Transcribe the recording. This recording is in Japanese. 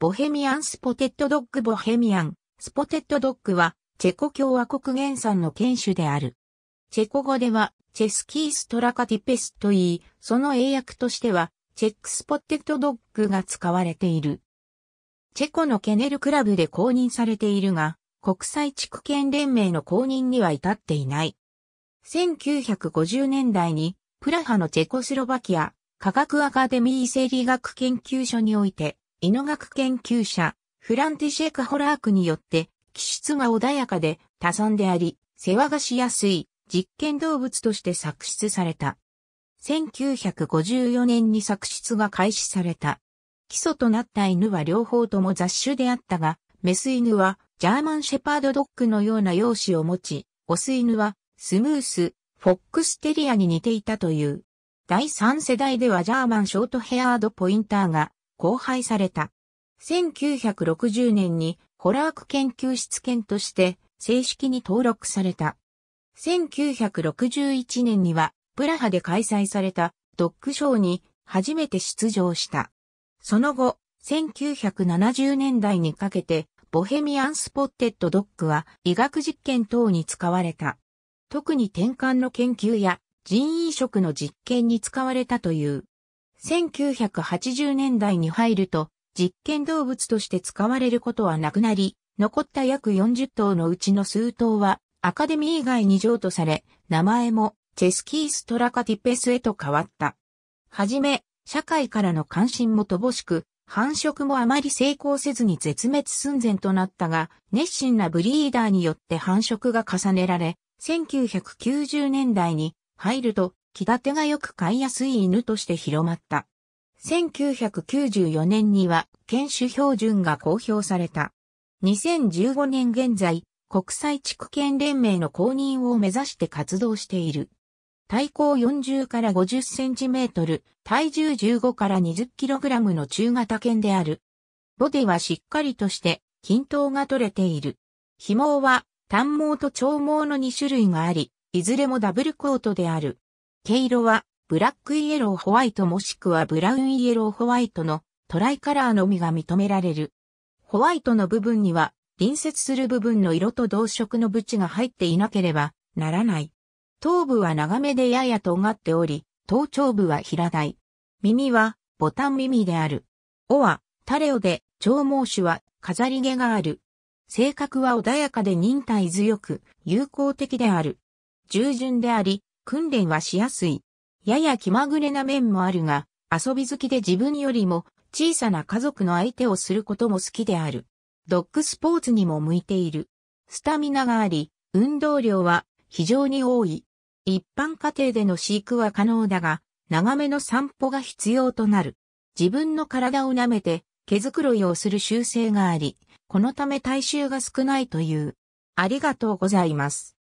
ボヘミアンスポテッドドッグボヘミアン、スポテッドドッグは、チェコ共和国原産の犬種である。チェコ語では、チェスキーストラカティペスと言い、その英訳としては、チェックスポテッドドッグが使われている。チェコのケネルクラブで公認されているが、国際地区圏連盟の公認には至っていない。1950年代に、プラハのチェコスロバキア、科学アカデミー生理学研究所において、犬学研究者、フランティシェク・ホラークによって、気質が穏やかで多存であり、世話がしやすい実験動物として作出された。1954年に作出が開始された。基礎となった犬は両方とも雑種であったが、メス犬はジャーマンシェパードドッグのような容姿を持ち、オス犬はスムース、フォックステリアに似ていたという。第3世代ではジャーマンショートヘアードポインターが荒廃された。1960年にホラーク研究室犬として正式に登録された。1961年にはプラハで開催されたドッグショーに初めて出場した。その後、1970年代にかけてボヘミアンスポッテッドドッグは医学実験等に使われた。特に転換の研究や人員食の実験に使われたという。1980年代に入ると、実験動物として使われることはなくなり、残った約40頭のうちの数頭は、アカデミー以外に譲渡され、名前も、チェスキーストラカティペスへと変わった。はじめ、社会からの関心も乏しく、繁殖もあまり成功せずに絶滅寸前となったが、熱心なブリーダーによって繁殖が重ねられ、1990年代に入ると気立てがよく飼いやすい犬として広まった。1994年には犬種標準が公表された。2015年現在、国際地区犬連盟の公認を目指して活動している。体高40から50センチメートル、体重15から20キログラムの中型犬である。ボディはしっかりとして均等が取れている。紐は短毛と長毛の2種類があり、いずれもダブルコートである。毛色は、ブラックイエローホワイトもしくはブラウンイエローホワイトのトライカラーのみが認められる。ホワイトの部分には、隣接する部分の色と同色のブチが入っていなければならない。頭部は長めでやや尖っており、頭頂部は平台。耳はボタン耳である。尾はタレオで、長毛種は飾り毛がある。性格は穏やかで忍耐強く、友好的である。従順であり、訓練はしやすい。やや気まぐれな面もあるが、遊び好きで自分よりも小さな家族の相手をすることも好きである。ドッグスポーツにも向いている。スタミナがあり、運動量は非常に多い。一般家庭での飼育は可能だが、長めの散歩が必要となる。自分の体を舐めて毛づくろいをする習性があり、このため体臭が少ないという。ありがとうございます。